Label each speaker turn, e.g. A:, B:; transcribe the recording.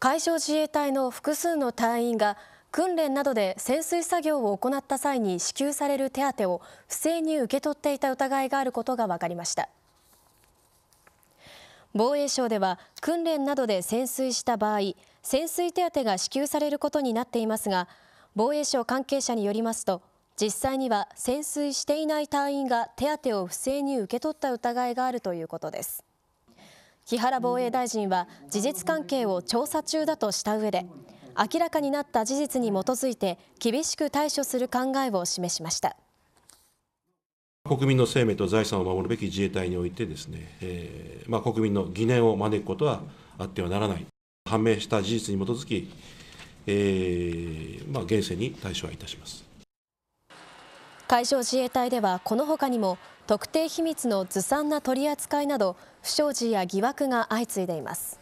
A: 海上自衛隊の複数の隊員が訓練などで潜水作業を行った際に支給される手当を不正に受け取っていた疑いがあることが分かりました防衛省では訓練などで潜水した場合潜水手当が支給されることになっていますが防衛省関係者によりますと実際には潜水していない隊員が手当を不正に受け取った疑いがあるということです。木原防衛大臣は事実関係を調査中だとした上で明らかになった事実に基づいて厳しく対処する考えを示しました。
B: 国民の生命と財産を守るべき自衛隊においてですね、えー、まあ、国民の疑念を招くことはあってはならない、判明した事実に基づき、えー、まあ、厳正に対処はいたします。
A: 海上自衛隊ではこのほかにも特定秘密のずさんな取り扱いなど不祥事や疑惑が相次いでいます。